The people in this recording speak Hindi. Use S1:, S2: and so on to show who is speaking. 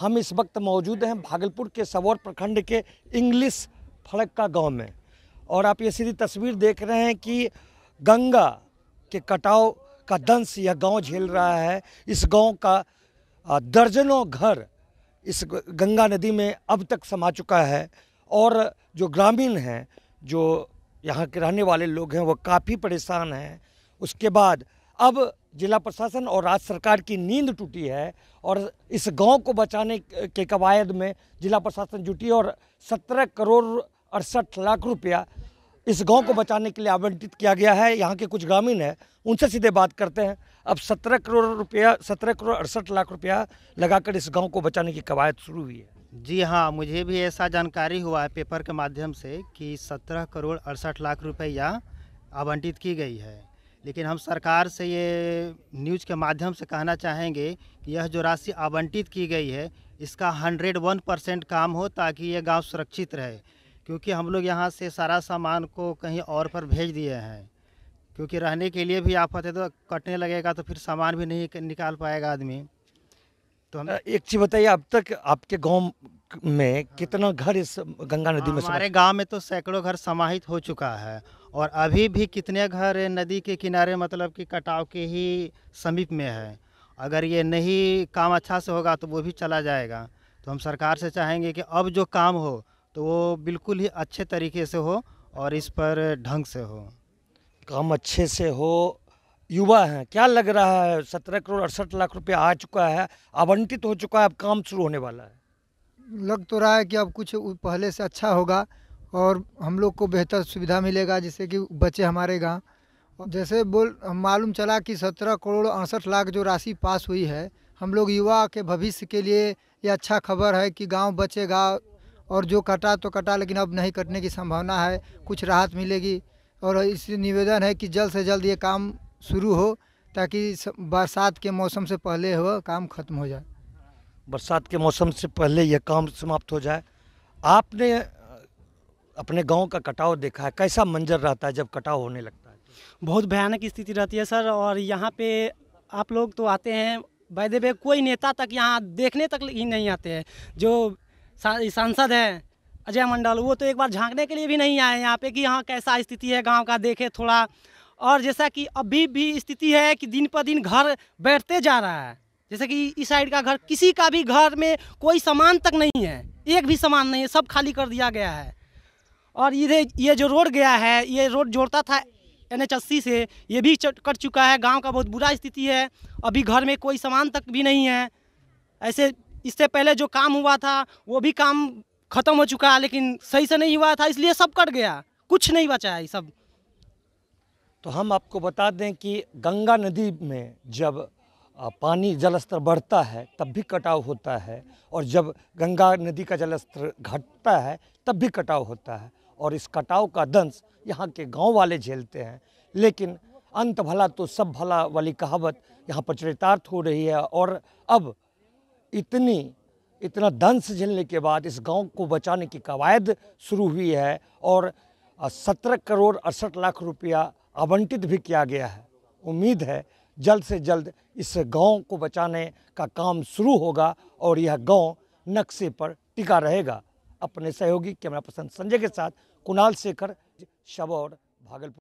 S1: हम इस वक्त मौजूद हैं भागलपुर के सबौर प्रखंड के इंग्लिश फड़क्का गांव में और आप ये सीधी तस्वीर देख रहे हैं कि गंगा के कटाव का दंश यह गांव झेल रहा है इस गांव का दर्जनों घर इस गंगा नदी में अब तक समा चुका है और जो ग्रामीण हैं जो यहाँ के रहने वाले लोग हैं वो काफ़ी परेशान हैं उसके बाद अब जिला प्रशासन और राज्य सरकार की नींद टूटी है और इस गांव को बचाने के कवायद में जिला प्रशासन जुटी है और सत्रह करोड़ अड़सठ लाख रुपया इस गांव को बचाने के लिए आवंटित किया गया है यहाँ के कुछ ग्रामीण हैं उनसे सीधे बात करते हैं अब सत्रह करोड़ रुपया सत्रह करोड़ अड़सठ लाख रुपया लगाकर इस गाँव को बचाने की कवायद शुरू हुई है जी हाँ मुझे भी ऐसा जानकारी
S2: हुआ है पेपर के माध्यम से कि सत्रह करोड़ अड़सठ लाख रुपया आवंटित की गई है लेकिन हम सरकार से ये न्यूज के माध्यम से कहना चाहेंगे कि यह जो राशि आवंटित की गई है इसका हंड्रेड वन परसेंट काम हो ताकि ये गांव सुरक्षित रहे क्योंकि हम लोग यहाँ से सारा सामान को कहीं और पर भेज दिए हैं क्योंकि रहने के लिए भी आफत है तो कटने लगेगा तो फिर सामान भी नहीं निकाल पाएगा आदमी
S1: तो हम एक चीज़ बताइए अब तक आपके गाँव में कितना घर इस गंगा नदी में हाँ, हमारे
S2: गांव में तो सैकड़ों घर समाहित हो चुका है और अभी भी कितने घर नदी के किनारे मतलब कि कटाव के ही समीप में है अगर ये नहीं काम अच्छा से होगा तो वो भी चला जाएगा तो हम सरकार से चाहेंगे कि अब जो काम हो तो वो बिल्कुल ही अच्छे तरीके से हो और इस पर ढंग से हो काम
S1: अच्छे से हो युवा हैं क्या लग रहा है सत्रह करोड़ अड़सठ लाख रुपये आ चुका है आवंटित हो चुका है अब काम शुरू होने वाला
S3: है लग तो रहा है कि अब कुछ पहले से अच्छा होगा और हम लोग को बेहतर सुविधा मिलेगा जिससे कि बचे हमारे गाँव जैसे बोल मालूम चला कि सत्रह करोड़ अड़सठ लाख जो राशि पास हुई है हम लोग युवा के भविष्य के लिए ये अच्छा खबर है कि गांव बचेगा और जो कटा तो कटा लेकिन अब नहीं कटने की संभावना है कुछ राहत मिलेगी और इसलिए निवेदन है कि जल्द से जल्द ये काम शुरू हो ताकि बरसात के मौसम से पहले वह काम ख़त्म हो जाए
S1: बरसात के मौसम से पहले यह काम समाप्त हो जाए आपने अपने गांव का कटाव देखा है कैसा मंजर रहता है जब कटाव होने लगता है
S4: बहुत भयानक स्थिति रहती है सर और यहाँ पे आप लोग तो आते हैं वैदे द वे कोई नेता तक यहाँ देखने तक ही नहीं आते हैं जो सांसद हैं अजय मंडल वो तो एक बार झांकने के लिए भी नहीं आए यहाँ पे कि यहाँ कैसा स्थिति है गांव का देखे थोड़ा और जैसा कि अभी भी स्थिति है कि दिन पर दिन घर बैठते जा रहा है जैसे कि इस साइड का घर किसी का भी घर में कोई सामान तक नहीं है एक भी सामान नहीं है सब खाली कर दिया गया है और ये ये जो रोड गया है ये रोड जोड़ता था एन से ये भी कट चुका है गांव का बहुत बुरा स्थिति है अभी घर में कोई सामान तक भी नहीं है ऐसे इससे पहले जो काम हुआ था वो भी काम ख़त्म हो चुका है लेकिन सही से नहीं हुआ था इसलिए सब कट गया कुछ नहीं बचा है सब
S1: तो हम आपको बता दें कि गंगा नदी में जब पानी जल स्तर बढ़ता है तब भी कटाव होता है और जब गंगा नदी का जल स्तर घटता है तब भी कटाव होता है और इस कटाव का दंश यहाँ के गांव वाले झेलते हैं लेकिन अंत भला तो सब भला वाली कहावत यहाँ पर चरितार्थ हो रही है और अब इतनी इतना दंश झेलने के बाद इस गांव को बचाने की कवायद शुरू हुई है और सत्रह करोड़ अड़सठ लाख रुपया आवंटित भी किया गया है उम्मीद है जल्द से जल्द इस गांव को बचाने का काम शुरू होगा और यह गांव नक्शे पर टिका रहेगा अपने सहयोगी कैमरा पर्सन संजय के साथ कुणाल शेखर शबौर भागलपुर